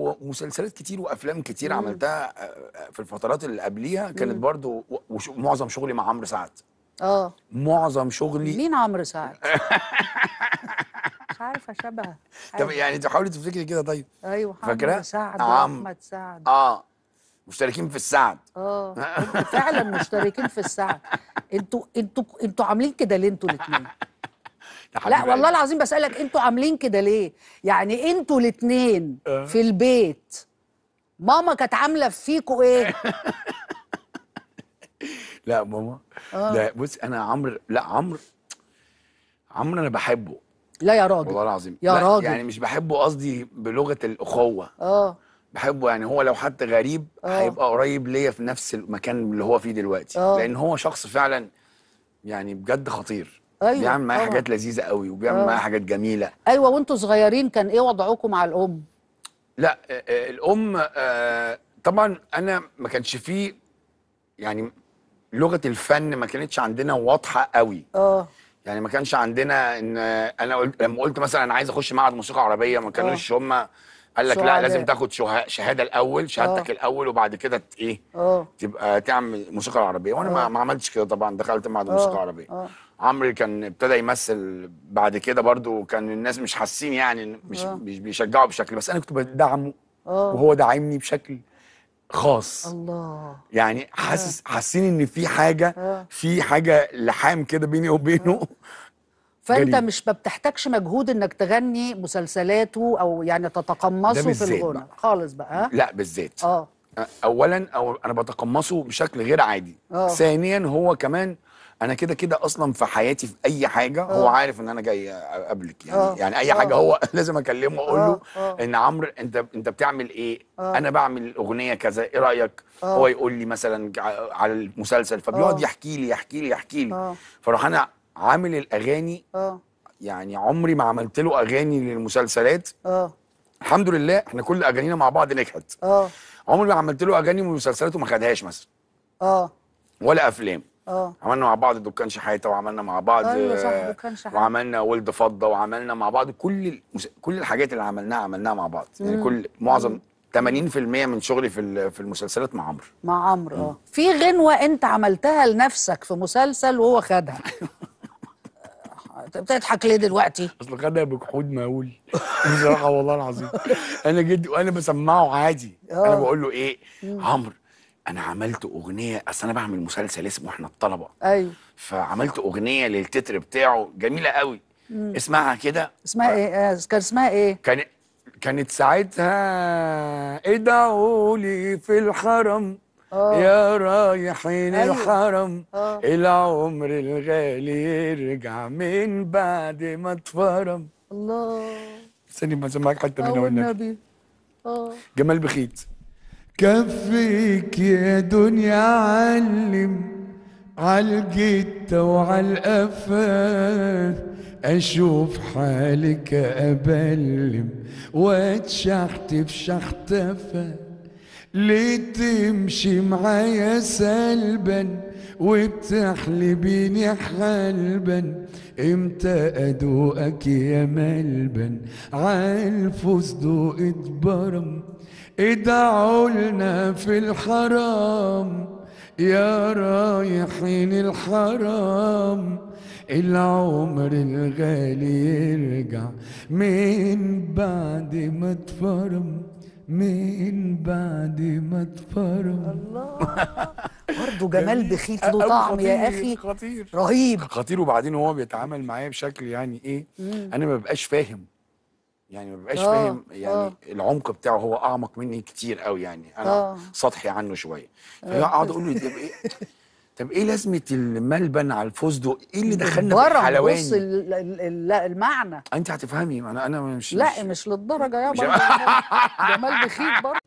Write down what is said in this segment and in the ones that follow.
ومسلسلات كتير وافلام كتير مم. عملتها آه، آه، في الفترات اللي قبليها كانت مم. برضو معظم شغلي مع عمرو سعد اه معظم شغلي مين عمرو سعد؟ مش عارفه شبه طب يعني تحاولي تفتكري كده طيب ايوه فاكره؟ سعد احمد سعد اه مشتركين في السعد اه فعلا مشتركين في السعد انتوا انتوا انتوا عاملين كده ليه انتوا الاثنين؟ لا والله العظيم بسالك انتوا عاملين كده ليه يعني انتوا الاثنين أه. في البيت ماما كانت عامله فيكوا ايه لا ماما آه. لا بص انا عمرو لا عمرو عمرو انا بحبه لا يا راجل والله العظيم يا راجل يعني مش بحبه قصدي بلغه الاخوه اه بحبه يعني هو لو حتى غريب أوه. هيبقى قريب ليا في نفس المكان اللي هو فيه دلوقتي أوه. لان هو شخص فعلا يعني بجد خطير أيوة بيعمل معايا حاجات لذيذه قوي وبيعمل آه. معايا حاجات جميله ايوه وانتوا صغيرين كان ايه وضعكم مع الام لا آه، آه، الام طبعا انا ما كانش فيه يعني لغه الفن ما كانتش عندنا واضحه قوي اه يعني ما كانش عندنا ان انا قلت لما قلت مثلا انا عايز اخش معهد موسيقى عربيه ما كانوش هم قال لك لا لازم تاخد شهاده الاول شهادتك آه. الاول وبعد كده ايه أوه. تبقى تعمل موسيقى عربيه وانا أوه. آه. ما عملتش كده طبعا دخلت معهد آه. موسيقى عربيه عمرو كان ابتدى يمثل بعد كده برضو كان الناس مش حاسين يعني مش أوه. مش بيشجعوا بشكل بس انا كنت بدعمه أوه. وهو داعمني بشكل خاص الله يعني حاسس حاسين ان في حاجه أوه. في حاجه لحام كده بيني وبينه فانت جميل. مش ما بتحتاجش مجهود انك تغني مسلسلاته او يعني تتقمصه في الغنى خالص بقى لا بالذات اه اولا أو انا بتقمصه بشكل غير عادي أوه. ثانيا هو كمان انا كده كده اصلا في حياتي في اي حاجه أوه. هو آه. عارف ان انا جاي اقابلك يعني أوه. يعني اي حاجه أوه. هو لازم اكلمه اقول له آه. آه. ان عمرو انت انت بتعمل ايه أوه. انا بعمل اغنيه كذا ايه رايك أوه. هو يقول لي مثلا على المسلسل فبيقعد يحكي لي يحكي لي يحكي لي فاروح انا عامل الاغاني اه يعني عمري ما عملت له اغاني للمسلسلات اه الحمد لله احنا كل اغانينا مع بعض نجحت اه عمري ما عملت له اغاني ومسلسلات وما خدهاش مثلا اه ولا افلام اه عملنا مع بعض دكان شحاته وعملنا مع بعض ايوه صح دكان شحاته وعملنا ولد فضه وعملنا مع بعض كل المس... كل الحاجات اللي عملناها عملناها مع بعض يعني مم. يعني كل معظم مم. 80% من شغلي في في المسلسلات مع عمرو مع عمرو اه في غنوه انت عملتها لنفسك في مسلسل وهو خدها أيوة. بتضحك ليه دلوقتي؟ اصل خدها بجحود مهول بصراحه والله العظيم انا جدي وانا بسمعه عادي اه. انا بقول له ايه عمرو انا عملت اغنيه اصل انا بعمل مسلسل اسمه احنا الطلبه ايوه فعملت اغنيه للتتر بتاعه جميله قوي مم. اسمعها كده اسمها ايه آه، كان اسمها ايه كان كانت ساعتها ادعوا لي في الحرم آه. يا رايحين أيوة. الحرم أوه. العمر الغالي يرجع من بعد ما اتفرم الله استني ما اسمعك حته من والنبي اه جمال بخيت كفيك يا دنيا علم عالجتة وعالقفا أشوف حالك أبلم واتشحت في شحتفة لتمشي معايا سلبا وبتحلبيني حلبا امتى ادوقك يا ملبن عالفوز دوق اتبرم ادعوا لنا في الحرام يا رايحين الحرام العمر الغالي يرجع من بعد ما اتفرم من بعد ما اتفرج الله برضه جمال بخيت له طعم يا اخي خطير رهيب خطير وبعدين هو بيتعامل معايا بشكل يعني ايه مم. انا ما ببقاش فاهم يعني ما ببقاش آه. فاهم يعني آه. العمق بتاعه هو اعمق مني كتير قوي يعني انا آه. سطحي عنه شويه آه. فاقعد اقول له طب ايه لازمه الملبن على الفستق ايه اللي دخلنا في الحلواني بص المعنى انت هتفهمي انا انا مش لا مش, مش للدرجه يا برضه جمال بخيت برضه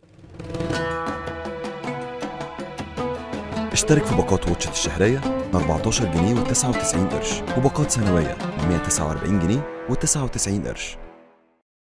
اشترك في باقات واتشت الشهريه ب 14 جنيه و99 قرش وباقات سنويه ب 149 جنيه و99 قرش